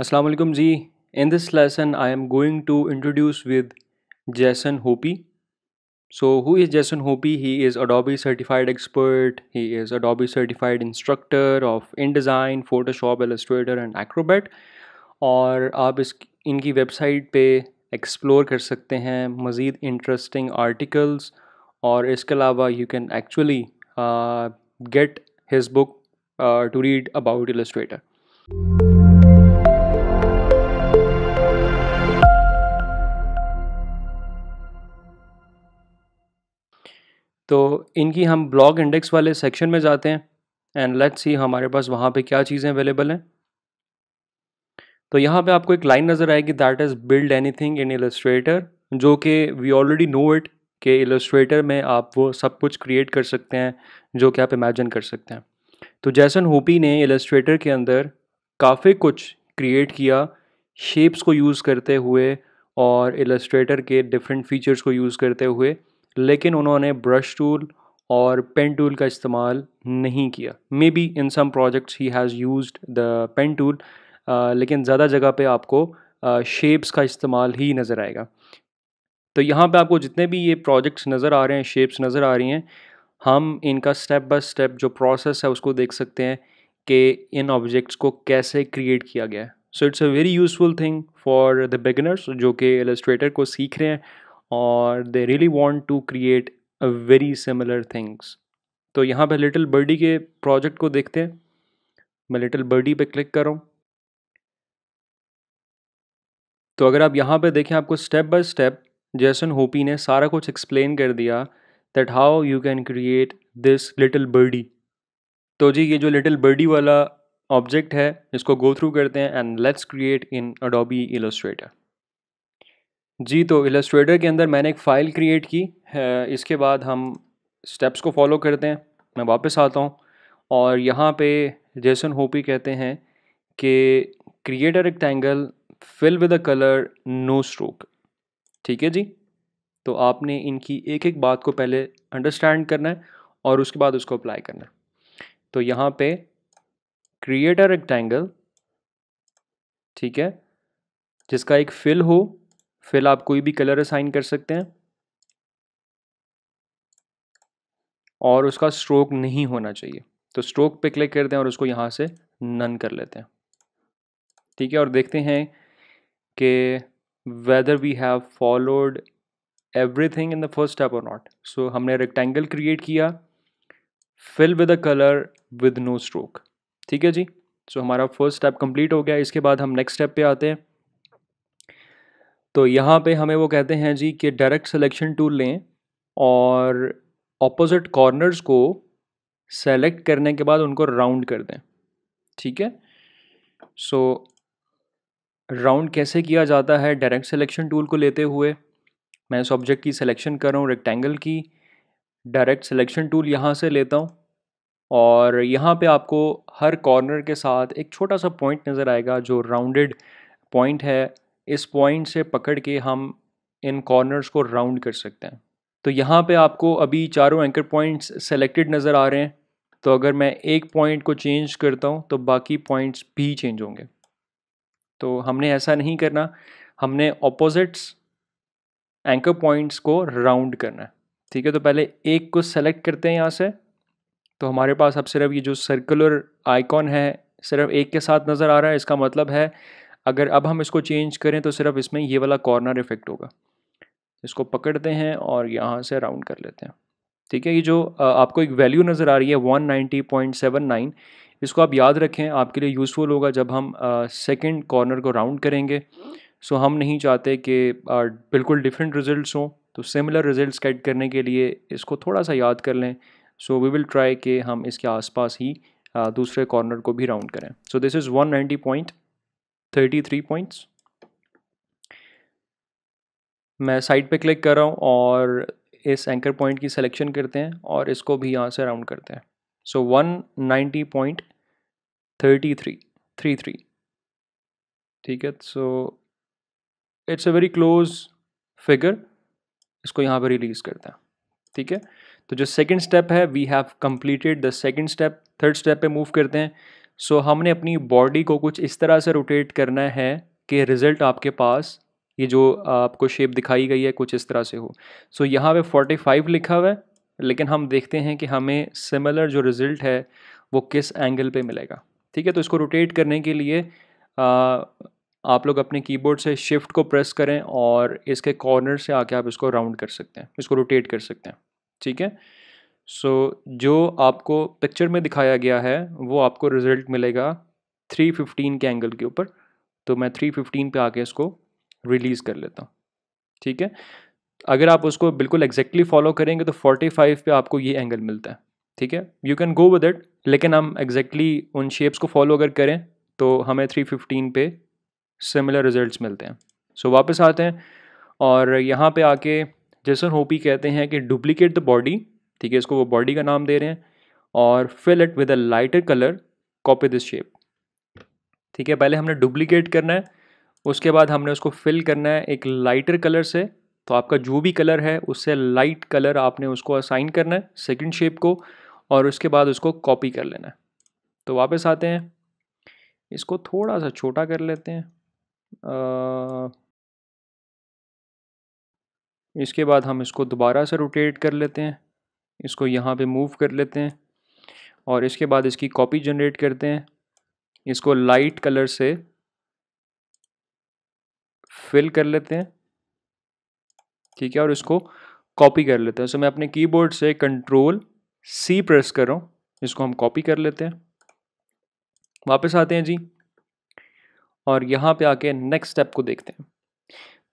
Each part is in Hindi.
अस्सलाम वालेकुम जी in this lesson I am going to introduce with Jason Hoppy so who is Jason Hoppy he is Adobe certified expert he is Adobe certified instructor of InDesign Photoshop Illustrator and Acrobat और आप इस इनकी वेबसाइट पे एक्सप्लोर कर सकते हैं मज़ीद इंटरेस्टिंग आर्टिकल्स और इसके अलावा you can actually get his book to read about Illustrator तो इनकी हम ब्लॉग इंडेक्स वाले सेक्शन में जाते हैं एंड लेट्स सी हमारे पास वहाँ पे क्या चीज़ें अवेलेबल हैं तो यहाँ पे आपको एक लाइन नज़र आएगी that is build anything in Illustrator जो कि वी ऑलरेडी नो इट के इलस्ट्रेटर में आप वो सब कुछ क्रिएट कर सकते हैं जो कि आप इमेजिन कर सकते हैं तो जैसन होपी ने इलस्ट्रेटर के अंदर काफ़ी कुछ क्रिएट किया शेप्स को यूज़ करते हुए और इलस्ट्रेटर के डिफरेंट फीचर्स को यूज़ करते हुए लेकिन उन्होंने ब्रश टूल और पेन टूल का इस्तेमाल नहीं किया maybe in some projects he has used the pen tool लेकिन ज़्यादा जगह पे आपको शेप्स uh, का इस्तेमाल ही नज़र आएगा तो यहाँ पे आपको जितने भी ये प्रोजेक्ट्स नज़र आ रहे हैं शेप्स नज़र आ रही हैं हम इनका स्टेप बाय स्टेप जो प्रोसेस है उसको देख सकते हैं कि इन ऑब्जेक्ट्स को कैसे क्रिएट किया गया है so it's a very useful thing for the beginners जो कि एलिस्ट्रेटर को सीख रहे हैं और they really want to create a very similar things तो यहाँ पर लिटिल बर्डी के प्रोजेक्ट को देखते हैं मैं लिटिल बर्डी पे क्लिक करूँ तो अगर आप यहाँ पे देखें आपको स्टेप बाय स्टेप जैसन होपी ने सारा कुछ एक्सप्लेन कर दिया that how you can create this little birdie तो जी ये जो लिटिल बर्डी वाला ऑब्जेक्ट है इसको गो थ्रू करते हैं and let's create in Adobe Illustrator जी तो इलस्ट्रेटर के अंदर मैंने एक फ़ाइल क्रिएट की इसके बाद हम स्टेप्स को फॉलो करते हैं मैं वापस आता हूँ और यहाँ पे जेसन होपी कहते हैं कि create a rectangle fill with a colour no stroke ठीक है जी तो आपने इनकी एक एक बात को पहले अंडरस्टैंड करना है और उसके बाद उसको अप्लाई करना है तो यहाँ पे क्रिएट अ रेक्टेंगल ठीक है जिसका एक फिल हो फिल आप कोई भी कलर असाइन कर सकते हैं और उसका स्ट्रोक नहीं होना चाहिए तो स्ट्रोक पे क्लिक करते हैं और उसको यहाँ से नन कर लेते हैं ठीक है और देखते हैं कि whether we have followed everything in the first step और नॉट सो हमने रेक्टेंगल क्रिएट किया fill with a colour with no stroke ठीक है जी सो so, हमारा फर्स्ट स्टेप कंप्लीट हो गया इसके बाद हम नेक्स्ट स्टेप पे आते हैं तो यहाँ पे हमें वो कहते हैं जी कि डायरेक्ट सिलेक्शन टूल लें और ऑपोजिट कॉर्नर्स को सेलेक्ट करने के बाद उनको राउंड कर दें ठीक है सो राउंड कैसे किया जाता है डायरेक्ट सिलेक्शन टूल को लेते हुए मैं इस ऑब्जेक्ट की सिलेक्शन कर रहा हूँ रेक्टेंगल की डायरेक्ट सिलेक्शन टूल यहाँ से लेता हूँ और यहाँ पे आपको हर कॉर्नर के साथ एक छोटा सा पॉइंट नज़र आएगा जो राउंडेड पॉइंट है इस पॉइंट से पकड़ के हम इन कॉर्नर्स को राउंड कर सकते हैं तो यहाँ पे आपको अभी चारों एंकर पॉइंट्स सेलेक्टेड नज़र आ रहे हैं तो अगर मैं एक पॉइंट को चेंज करता हूँ तो बाकी पॉइंट्स भी चेंज होंगे तो हमने ऐसा नहीं करना हमने ऑपोजिट्स एंकर पॉइंट्स को राउंड करना है ठीक है तो पहले एक को सेलेक्ट करते हैं यहाँ से तो हमारे पास अब सिर्फ ये जो सर्कुलर आइकॉन है सिर्फ एक के साथ नज़र आ रहा है इसका मतलब है अगर अब हम इसको चेंज करें तो सिर्फ इसमें ये वाला कॉर्नर इफेक्ट होगा इसको पकड़ते हैं और यहाँ से राउंड कर लेते हैं ठीक है ये जो आपको एक वैल्यू नज़र आ रही है 190.79 इसको आप याद रखें आपके लिए यूज़फुल होगा जब हम सेकंड कॉर्नर को राउंड करेंगे सो हम नहीं चाहते कि बिल्कुल डिफरेंट रिजल्ट्स हों तो सिमिलर रिजल्ट्स कैट करने के लिए इसको थोड़ा सा याद कर लें सो वी विल ट्राई कि हम इसके आसपास ही दूसरे कॉर्नर को भी राउंड करें so this is one ninety point 33 points मैं साइड पे क्लिक कर रहा हूँ और इस एंकर पॉइंट की सिलेक्शन करते हैं और इसको भी यहाँ से राउंड करते हैं so one ninety point thirty three three three ठीक है so it's a very close figure इसको यहाँ पर रिलीज़ करते हैं ठीक है तो जो सेकंड स्टेप है we have completed the second step third step पे मूव करते हैं सो so, हमने अपनी बॉडी को कुछ इस तरह से रोटेट करना है कि रिज़ल्ट आपके पास ये जो आपको शेप दिखाई गई है कुछ इस तरह से हो सो so, यहाँ पे 45 लिखा हुआ है लेकिन हम देखते हैं कि हमें सिमिलर जो रिज़ल्ट है वो किस एंगल पे मिलेगा ठीक है तो इसको रोटेट करने के लिए आ, आप लोग अपने कीबोर्ड से शिफ्ट को प्रेस करें और इसके कॉर्नर से आके आप इसको राउंड कर सकते हैं इसको रोटेट कर सकते हैं ठीक है सो so, जो आपको पिक्चर में दिखाया गया है वो आपको रिज़ल्ट मिलेगा थ्री फिफ्टीन के एंगल के ऊपर तो मैं थ्री फिफ्टीन पे आके इसको रिलीज़ कर लेता हूँ ठीक है अगर आप उसको बिल्कुल एग्जैक्टली फॉलो करेंगे तो 45 फाइव पे आपको ये एंगल मिलता है ठीक है you can go with it लेकिन हम एग्जैक्टली exactly उन शेप्स को फॉलो अगर करें तो हमें थ्री फिफ्टीन पे सिमिलर रिजल्ट मिलते हैं सो so, वापस आते हैं और यहाँ पे आके जैसन होपी कहते हैं कि डुप्लीकेट द बॉडी ठीक है इसको वो बॉडी का नाम दे रहे हैं और fill it with a lighter colour copy this shape ठीक है पहले हमने डुप्लीकेट करना है उसके बाद हमने उसको फिल करना है एक लाइटर कलर से तो आपका जो भी कलर है उससे लाइट कलर आपने उसको असाइन करना है सेकेंड शेप को और उसके बाद उसको कॉपी कर लेना है तो वापस आते हैं इसको थोड़ा सा छोटा कर लेते हैं आ, इसके बाद हम इसको दोबारा से रोटेट कर लेते हैं इसको यहाँ पे मूव कर लेते हैं और इसके बाद इसकी कॉपी जनरेट करते हैं इसको लाइट कलर से फिल कर लेते हैं ठीक है और इसको कॉपी कर लेते हैं सो मैं अपने कीबोर्ड से कंट्रोल सी प्रेस कर रहा हूँ इसको हम कॉपी कर लेते हैं वापस आते हैं जी और यहाँ पे आके नेक्स्ट स्टेप को देखते हैं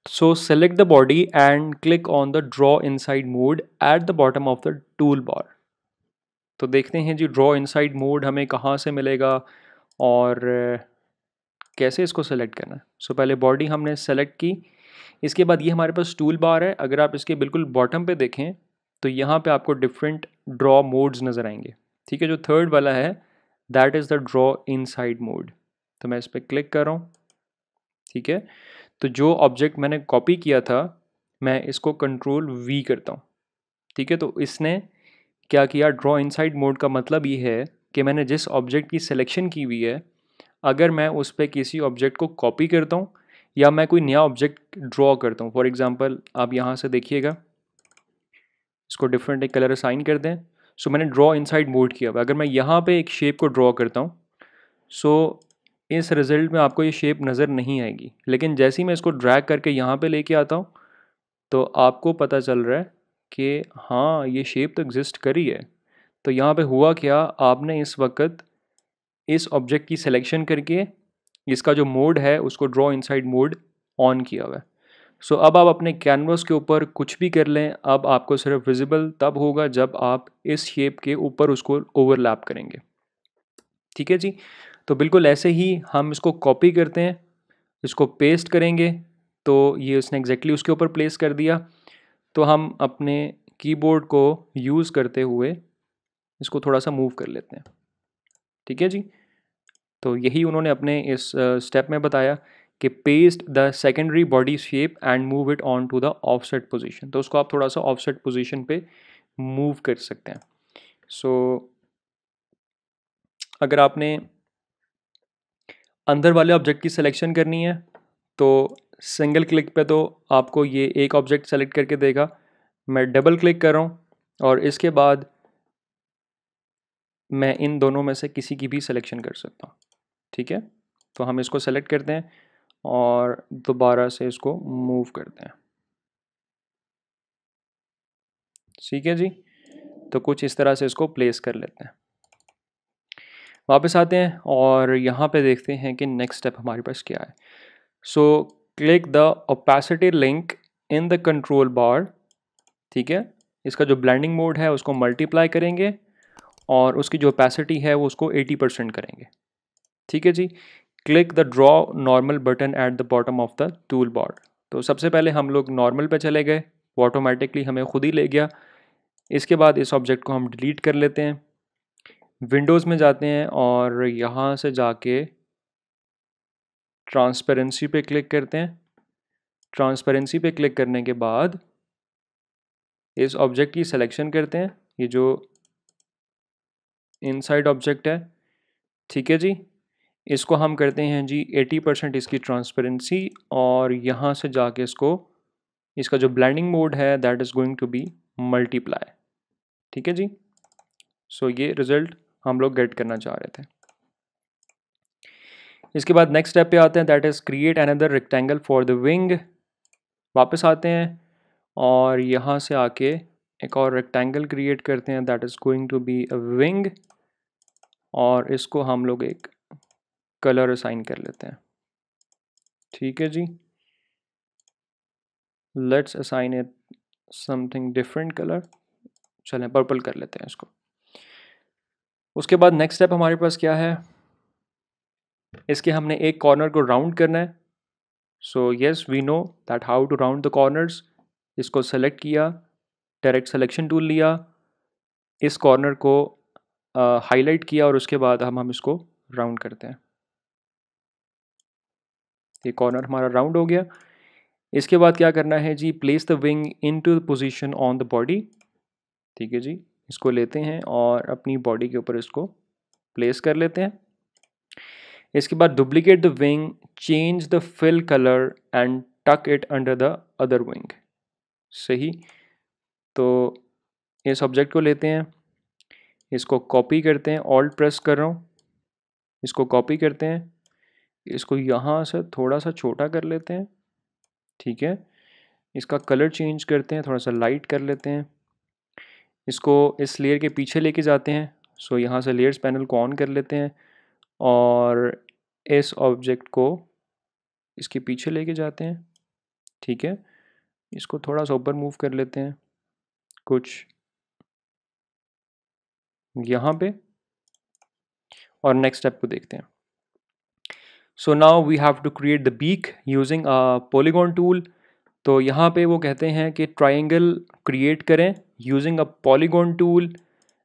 So select the body and click on the draw inside mode at the bottom of the toolbar. तो देखते हैं जी ड्रॉ इनसाइड मोड हमें कहाँ से मिलेगा और कैसे इसको सेलेक्ट करना है so, सो पहले बॉडी हमने सेलेक्ट की इसके बाद ये हमारे पास टूल बार है अगर आप इसके बिल्कुल बॉटम पे देखें तो यहाँ पे आपको डिफरेंट ड्रॉ मोड्स नज़र आएंगे ठीक है जो थर्ड वाला है that is the draw inside mode तो मैं इस पर क्लिक कर रहा हूँ ठीक है तो जो ऑब्जेक्ट मैंने कॉपी किया था मैं इसको कंट्रोल वी करता हूँ ठीक है तो इसने क्या किया ड्रॉ इनसाइड मोड का मतलब ये है कि मैंने जिस ऑब्जेक्ट की सिलेक्शन की हुई है अगर मैं उस पर किसी ऑब्जेक्ट को कॉपी करता हूँ या मैं कोई नया ऑब्जेक्ट ड्रॉ करता हूँ फॉर एग्ज़ाम्पल आप यहाँ से देखिएगा इसको डिफरेंट एक कलर असाइन कर दें सो so, मैंने ड्रॉ इनसाइड मोड किया अगर मैं यहाँ पे एक शेप को ड्रॉ करता हूँ सो so, इस रिज़ल्ट में आपको ये शेप नज़र नहीं आएगी लेकिन जैसे ही मैं इसको ड्रैग करके यहाँ पे लेके आता हूँ तो आपको पता चल रहा है कि हाँ ये शेप तो एग्ज़िस्ट करी है तो यहाँ पे हुआ क्या आपने इस वक्त इस ऑब्जेक्ट की सिलेक्शन करके इसका जो मोड है उसको ड्रॉ इनसाइड मोड ऑन किया हुआ है सो अब आप अपने कैनवस के ऊपर कुछ भी कर लें अब आपको सिर्फ विजिबल तब होगा जब आप इस शेप के ऊपर उसको ओवरलैप करेंगे ठीक है जी तो बिल्कुल ऐसे ही हम इसको कॉपी करते हैं इसको पेस्ट करेंगे तो ये उसने एग्जैक्टली उसके ऊपर प्लेस कर दिया तो हम अपने कीबोर्ड को यूज़ करते हुए इसको थोड़ा सा मूव कर लेते हैं ठीक है जी तो यही उन्होंने अपने इस स्टेप में बताया कि paste the secondary body shape and move it on to the offset position तो उसको आप थोड़ा सा ऑफसेट पोजीशन पे मूव कर सकते हैं सो so, अगर आपने अंदर वाले ऑब्जेक्ट की सिलेक्शन करनी है तो सिंगल क्लिक पे तो आपको ये एक ऑब्जेक्ट सेलेक्ट करके देगा मैं डबल क्लिक कर रहा हूँ और इसके बाद मैं इन दोनों में से किसी की भी सिलेक्शन कर सकता हूँ ठीक है तो हम इसको सेलेक्ट करते हैं और दोबारा से इसको मूव करते हैं ठीक है जी तो कुछ इस तरह से इसको प्लेस कर लेते हैं वापस आते हैं और यहाँ पे देखते हैं कि नेक्स्ट स्टेप हमारे पास क्या है so click the opacity link in the control bar ठीक है इसका जो ब्लैंडिंग मोड है उसको मल्टीप्लाई करेंगे और उसकी जो ओपेसिटी है वो उसको 80 परसेंट करेंगे ठीक है जी click the draw normal button at the bottom of the tool bar तो सबसे पहले हम लोग नॉर्मल पर चले गए वो ऑटोमेटिकली हमें खुद ही ले गया इसके बाद इस ऑब्जेक्ट को हम डिलीट कर लेते हैं विंडोज़ में जाते हैं और यहाँ से जाके ट्रांसपेरेंसी पे क्लिक करते हैं ट्रांसपेरेंसी पे क्लिक करने के बाद इस ऑब्जेक्ट की सिलेक्शन करते हैं ये जो इनसाइड ऑब्जेक्ट है ठीक है जी इसको हम करते हैं जी 80 परसेंट इसकी ट्रांसपेरेंसी और यहाँ से जाके इसको इसका जो ब्लेंडिंग मोड है that is going to be multiply ठीक है जी सो so, ये रिज़ल्ट हम लोग गेट करना चाह रहे थे इसके बाद नेक्स्ट स्टेप पे आते हैं that is create another rectangle for the wing वापस आते हैं और यहाँ से आके एक और रेक्टेंगल क्रिएट करते हैं that is going to be a wing और इसको हम लोग एक कलर असाइन कर लेते हैं ठीक है जी let's assign it something different colour चलें पर्पल कर लेते हैं इसको उसके बाद नेक्स्ट स्टेप हमारे पास क्या है इसके हमने एक कॉर्नर को राउंड करना है so yes we know that how to round the corners इसको सेलेक्ट किया डायरेक्ट सेलेक्शन टूल लिया इस कॉर्नर को हाईलाइट uh, किया और उसके बाद हम हम इसको राउंड करते हैं ये कॉर्नर हमारा राउंड हो गया इसके बाद क्या करना है जी place the wing into position on the body ठीक है जी इसको लेते हैं और अपनी बॉडी के ऊपर इसको प्लेस कर लेते हैं इसके बाद duplicate the wing change the fill colour and tuck it under the other wing सही तो इस ऑब्जेक्ट को लेते हैं इसको कॉपी करते हैं ऑल्ट प्रेस कर रहा हूँ इसको कॉपी करते हैं इसको यहाँ से थोड़ा सा छोटा कर लेते हैं ठीक है इसका कलर चेंज करते हैं थोड़ा सा लाइट कर लेते हैं इसको इस लेयर के पीछे लेके जाते हैं सो so, यहाँ से लेयर्स पैनल को ऑन कर लेते हैं और इस ऑब्जेक्ट को इसके पीछे लेके जाते हैं ठीक है इसको थोड़ा सा ऊपर मूव कर लेते हैं कुछ यहाँ पे और नेक्स्ट स्टेप को देखते हैं so now we have to create the beak using a polygon tool तो यहाँ पे वो कहते हैं कि ट्राइंगल क्रिएट करें using a polygon tool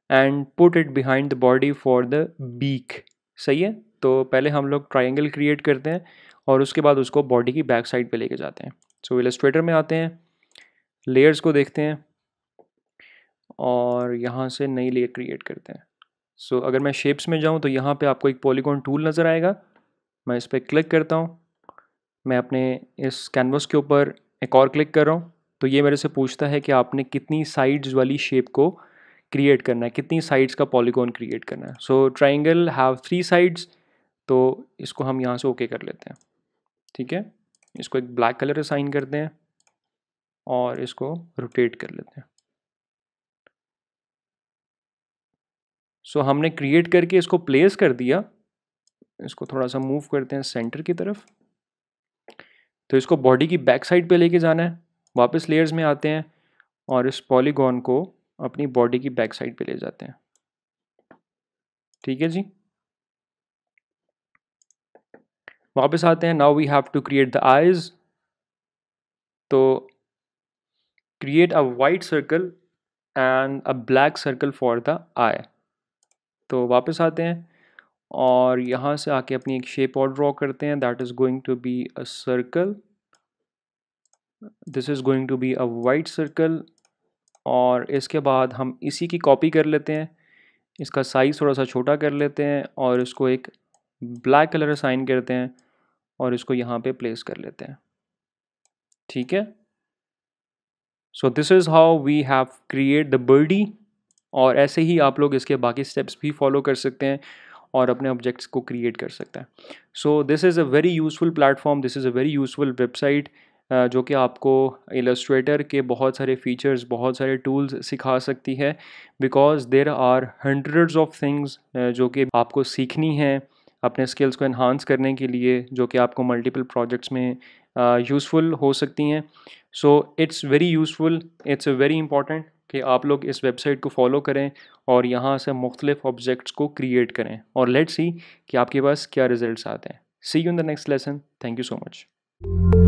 and put it behind the body for the beak सही है तो पहले हम लोग ट्राइंगल क्रिएट करते हैं और उसके बाद उसको बॉडी की बैक साइड पे लेके जाते हैं सो so, इलेस्ट्रेटर में आते हैं लेयर्स को देखते हैं और यहाँ से नई लेयर क्रिएट करते हैं सो so, अगर मैं शेप्स में जाऊँ तो यहाँ पे आपको एक पॉलीगॉन टूल नज़र आएगा मैं इस पर क्लिक करता हूँ मैं अपने इस कैनवस के ऊपर एक और क्लिक कर रहा हूँ तो ये मेरे से पूछता है कि आपने कितनी साइड्स वाली शेप को क्रिएट करना है कितनी साइड्स का पॉलीगॉन क्रिएट करना है so triangle have three sides तो इसको हम यहाँ से ओके okay कर लेते हैं ठीक है इसको एक ब्लैक कलर असाइन करते हैं और इसको रोटेट कर लेते हैं सो so, हमने क्रिएट करके इसको प्लेस कर दिया इसको थोड़ा सा मूव करते हैं सेंटर की तरफ तो इसको बॉडी की बैक साइड पे लेके जाना है वापस लेयर्स में आते हैं और इस पॉलीगॉन को अपनी बॉडी की बैक साइड पे ले जाते हैं ठीक है जी वापस आते हैं now we have to create the eyes तो create a white circle and a black circle for the eye तो वापस आते हैं और यहाँ से आके अपनी एक शेप और ड्रॉ करते हैं that is going to be a circle this is going to be a white circle और इसके बाद हम इसी की कॉपी कर लेते हैं इसका साइज़ थोड़ा सा छोटा कर लेते हैं और इसको एक ब्लैक कलर असाइन करते हैं और इसको यहाँ पे प्लेस कर लेते हैं ठीक है so this is how we have create the birdie और ऐसे ही आप लोग इसके बाकी स्टेप्स भी फॉलो कर सकते हैं और अपने ऑब्जेक्ट्स को क्रिएट कर सकते हैं so this is a very useful platform this is a very useful website जो कि आपको इलस्ट्रेटर के बहुत सारे फीचर्स बहुत सारे टूल्स सिखा सकती है because there are hundreds of things जो कि आपको सीखनी है अपने स्किल्स को इन्हांस करने के लिए जो कि आपको मल्टीपल प्रोजेक्ट्स में यूज़फुल uh, हो सकती हैं so it's very useful it's very important कि आप लोग इस वेबसाइट को फॉलो करें और यहाँ से मुख्तलिफ ऑब्जेक्ट्स को क्रिएट करें और लेट्स सी कि आपके पास क्या रिजल्ट्स आते हैं see you in the next lesson thank you so much